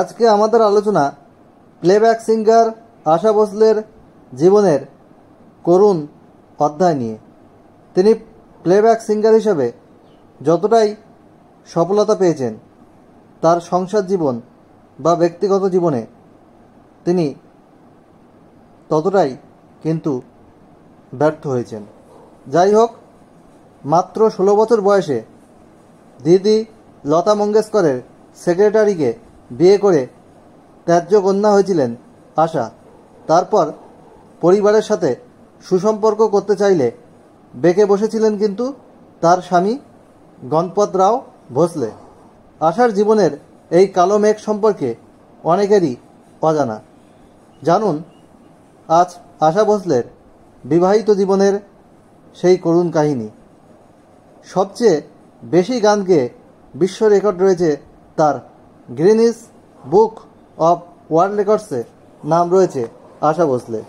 আজকে আমাদের আলোচনা প্লেব্যাক সিঙ্গার আশা ভোসলের জীবনের করুণ অধ্যায় নিয়ে তিনি প্লেব্যাক সিঙ্গার হিসেবে যতটাই সফলতা পেয়েছেন তার সংসার জীবন বা ব্যক্তিগত জীবনে তিনি ততটাই কিন্তু ব্যর্থ হয়েছেন যাই হোক মাত্র ষোলো বছর বয়সে দিদি লতা মঙ্গেশকরের সেক্রেটারিকে বিয়ে করে ত্যায্য কন্যা হয়েছিলেন আশা তারপর পরিবারের সাথে সুসম্পর্ক করতে চাইলে বেঁকে বসেছিলেন কিন্তু তার স্বামী গণপত রাও ভোসলে আশার জীবনের এই কালো মেঘ সম্পর্কে অনেকেরই অজানা জানুন আজ আশা ভোসলের বিবাহিত জীবনের সেই করুণ কাহিনী সবচেয়ে বেশি গান গেয়ে বিশ্ব রেকর্ড রয়েছে তার গ্রিনিস বুক অব ওয়ার্ল্ড রেকর্ডসে নাম রয়েছে আশা ভোসলে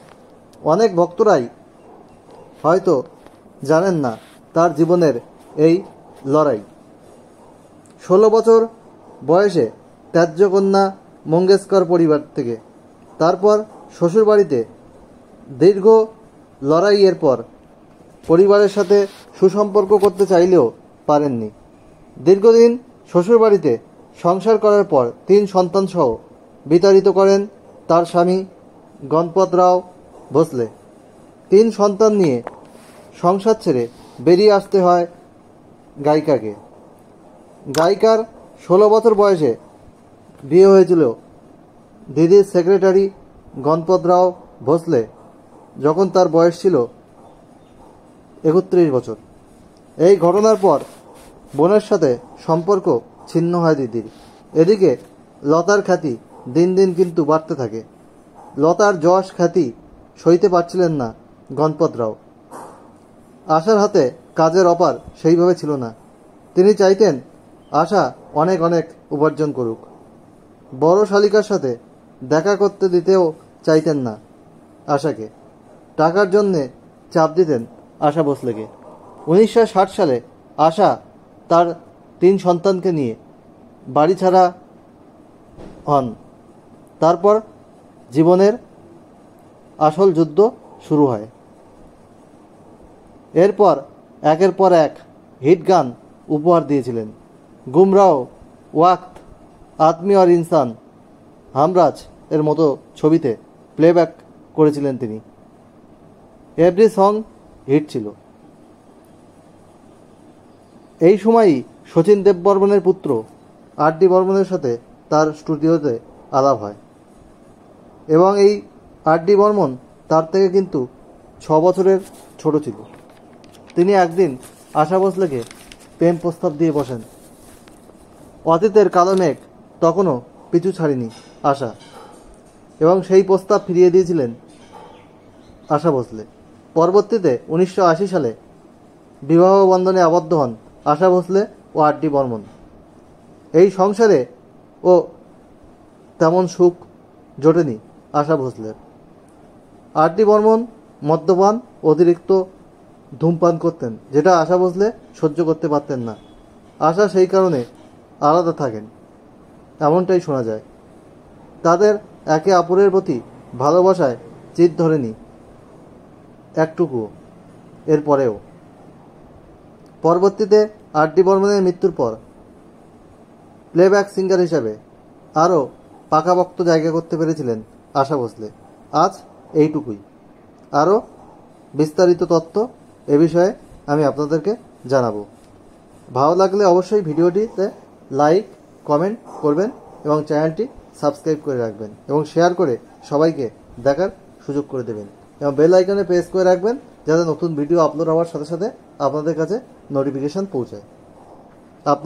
অনেক ভক্তরাই হয়তো জানেন না তার জীবনের এই লড়াই ষোলো বছর বয়সে ত্যাজ্যকন্যা মঙ্গেশকর পরিবার থেকে তারপর শ্বশুরবাড়িতে দীর্ঘ লড়াইয়ের পর পরিবারের সাথে সুসম্পর্ক করতে চাইলেও পারেননি দীর্ঘদিন শ্বশুরবাড়িতে সংসার করার পর তিন সন্তানসহ বিতাড়িত করেন তার স্বামী গণপত রাও ভোসলে তিন সন্তান নিয়ে সংসার ছেড়ে বেরিয়ে আসতে হয় গায়িকাকে গায়িকার ষোলো বছর বয়সে বিয়ে হয়েছিল দিদির সেক্রেটারি গণপত রাও ভোসলে যখন তার বয়স ছিল একত্রিশ বছর এই ঘটনার পর বোনের সাথে সম্পর্ক ছিন্ন হয় দিদির এদিকে লতার খ্যাতি দিন দিন কিন্তু বাড়তে থাকে লতার যশ খ্যাতি সইতে পারছিলেন না গণপতরাও আশার হাতে কাজের অপার সেইভাবে ছিল না তিনি চাইতেন আশা অনেক অনেক উপার্জন করুক বড় শালিকার সাথে দেখা করতে দিতেও চাইতেন না আশাকে টাকার জন্যে চাপ দিতেন আশা ভোসলেকে উনিশশো সালে আশা তার তিন সন্তানকে নিয়ে বাড়ি ছাড়া হন তারপর জীবনের আসল যুদ্ধ শুরু হয় এরপর একের পর এক হিট গান উপহার দিয়েছিলেন গুমরাও ওয়াক্ত আত্মি আর ইনসান হামরাজ এর মতো ছবিতে প্লেব্যাক করেছিলেন তিনি এভরি সং হিট ছিল এই সময়ই শচীন দেববর্মনের পুত্র আর ডি বর্মনের সাথে তার স্টুডিওতে আলাপ হয় এবং এই আর ডি বর্মন তার থেকে কিন্তু ছ বছরের ছোট ছিল তিনি একদিন আশা ভোসলেকে প্রেম প্রস্তাব দিয়ে বসেন অতীতের কালো মেঘ তখনও পিছু ছাড়িনি আশা এবং সেই প্রস্তাব ফিরিয়ে দিয়েছিলেন আশা ভোসলে পরবর্তীতে উনিশশো সালে বিবাহ বন্ধনে আবদ্ধ হন আশা ভোসলে ও আর ডি বর্মন এই সংসারে ও তেমন সুখ জোটেনি আশা ভোসলের আর ডি বর্মন মদ্যপান অতিরিক্ত ধূমপান করতেন যেটা আশা ভোসলে সহ্য করতে পারতেন না আশা সেই কারণে আলাদা থাকেন এমনটাই শোনা যায় তাদের একে অপরের প্রতি ভালোবাসায় চিত ধরেনি একটুকু এরপরেও পরবর্তীতে আর ডি বর্মনের মৃত্যুর পর প্লেব্যাক সিঙ্গার হিসাবে আরও পাকাবক্ত জায়গা করতে পেরেছিলেন আশা ভোসলে আজ এইটুকুই আরও বিস্তারিত তথ্য এ বিষয়ে আমি আপনাদেরকে জানাবো ভালো লাগলে অবশ্যই ভিডিওটিতে লাইক কমেন্ট করবেন এবং চ্যানেলটি সাবস্ক্রাইব করে রাখবেন এবং শেয়ার করে সবাইকে দেখার সুযোগ করে দেবেন এবং বেল আইকনে প্রেস করে রাখবেন যাতে নতুন ভিডিও আপলোড হওয়ার সাথে সাথে আপনাদের কাছে নোটিফিকেশান পৌঁছায় আপনার